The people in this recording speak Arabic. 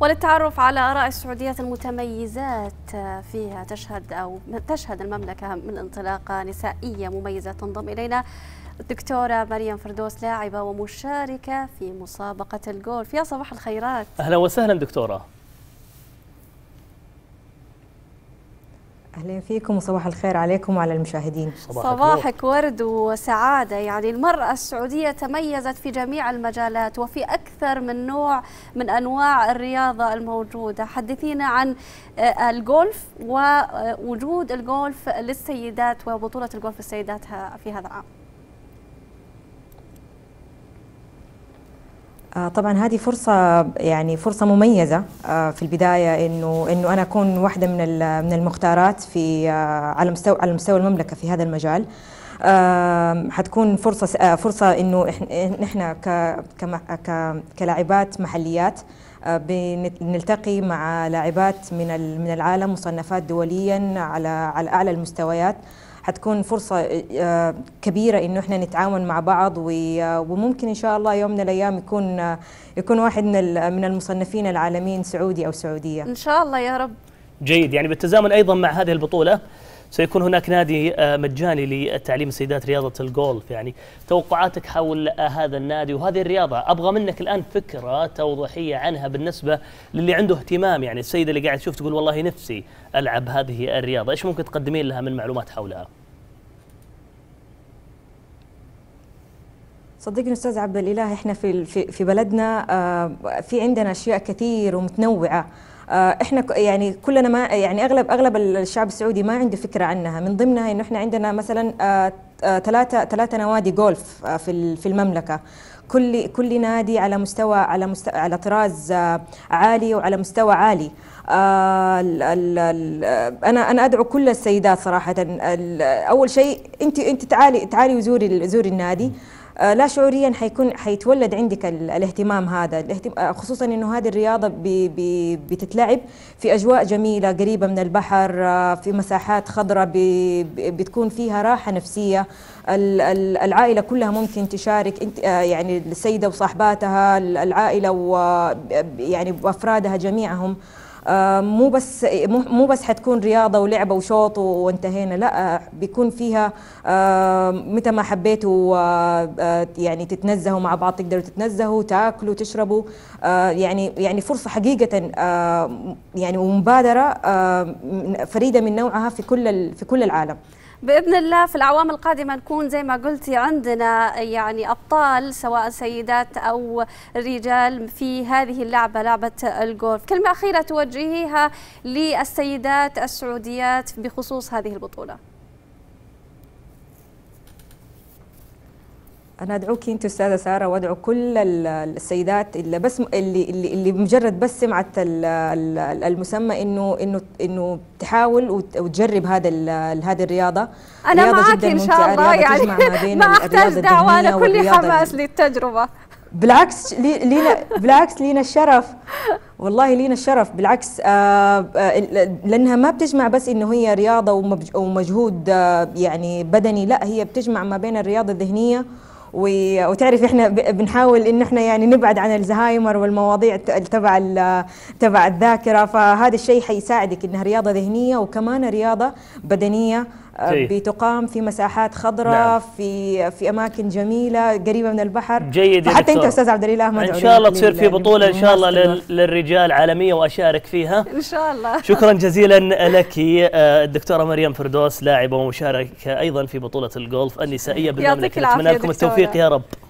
وللتعرف على آراء السعودية المتميزات فيها تشهد أو تشهد المملكة من انطلاقة نسائية مميزة تنضم إلينا الدكتورة مريم فردوس لاعبة ومشاركة في مسابقة الجولف يا صباح الخيرات أهلا وسهلا دكتورة اهلا فيكم وصباح الخير عليكم وعلى المشاهدين صباحك, صباحك ورد وسعاده يعني المراه السعوديه تميزت في جميع المجالات وفي اكثر من نوع من انواع الرياضه الموجوده حدثينا عن آه، الجولف ووجود الجولف للسيدات وبطوله الجولف للسيدات في هذا العام آه، طبعا هذه فرصة يعني فرصة مميزة آه، في البداية انه انه انا اكون واحدة من من المختارات في آه، على مستوى على مستوى المملكة في هذا المجال. حتكون فرصه آه، فرصه انه نحن كلاعبات محليات آه، بنلتقي مع لاعبات من من العالم مصنفات دوليا على على اعلى المستويات حتكون فرصة آه، كبيرة إنه إحنا نتعاون مع بعض وممكن إن شاء الله يوم من الأيام يكون يكون واحد من من المصنفين العالميين سعودي أو سعودية. إن شاء الله يا رب. جيد يعني بالتزامن أيضا مع هذه البطولة سيكون هناك نادي آه، مجاني لتعليم السيدات رياضة الجولف يعني توقعاتك حول آه، هذا النادي وهذه الرياضة أبغى منك الآن فكرة توضيحية عنها بالنسبة للي عنده اهتمام يعني السيدة اللي قاعد تشوف تقول والله نفسي ألعب هذه الرياضة إيش ممكن تقدمين لها من معلومات حولها؟ صدقني استاذ عبد الاله احنا في في بلدنا آه، في عندنا اشياء كثير ومتنوعه آه، احنا يعني كلنا ما يعني اغلب اغلب الشعب السعودي ما عنده فكره عنها من ضمنها انه احنا عندنا مثلا آه، آه، ثلاثه ثلاثه نوادي جولف في في المملكه كل كل نادي على مستوى على مستوى على طراز عالي وعلى مستوى عالي انا انا ادعو كل السيدات صراحه اول شيء انت انت تعالي تعالي وزوري زوري النادي آه، لا شعوريا حيكون حيتولد عندك الاهتمام هذا آه، خصوصا انه هذه الرياضه ب... ب... بتتلعب في اجواء جميله قريبه من البحر آه، في مساحات خضراء ب... بتكون فيها راحه نفسيه العائله كلها ممكن تشارك انت يعني السيده وصاحباتها العائله و يعني وافرادها جميعهم آه، مو بس مو بس حتكون رياضه ولعبه وشوط وانتهينا لا آه، بيكون فيها آه، متى ما حبيتوا يعني تتنزهوا مع بعض تقدروا تتنزهوا تاكلوا تشربوا يعني يعني فرصه حقيقه يعني ومبادره فريده من نوعها في كل في كل العالم باذن الله في الاعوام القادمه نكون زي ما قلتي عندنا يعني ابطال سواء سيدات او رجال في هذه اللعبه لعبه الجولف، كلمه اخيره توجهيها للسيدات السعوديات بخصوص هذه البطوله. انا ادعوك انت استاذه ساره وادعو كل السيدات اللي بس اللي اللي, اللي مجرد بس سمعت المسمى انه انه انه تحاول وتجرب هذا هذه الرياضه انا معك ان شاء الله يعني ما احتاج دعوه انا كل حماس للتجربه بالعكس لينا بالعكس لينا الشرف والله لينا الشرف بالعكس آه، آه، لانها ما بتجمع بس انه هي رياضه ومجهود آه، يعني بدني لا هي بتجمع ما بين الرياضه الذهنيه وتعرف احنا بنحاول ان احنا يعني نبعد عن الزهايمر والمواضيع تبع تبع الذاكره فهذا الشيء حيساعدك انها رياضه ذهنيه وكمان رياضه بدنيه آه، بتقام في مساحات خضراء نعم. في في اماكن جميله قريبه من البحر جيد حتى انت استاذ عبد الاله احمد ان شاء الله تصير في بطوله ان شاء الله للرجال عالميه واشارك فيها ان شاء الله شكرا جزيلا لك آه، الدكتوره مريم فردوس لاعبه ومشاركه ايضا في بطوله الجولف النسائيه بالمملكه نتمنى لكم التوفيق يا رب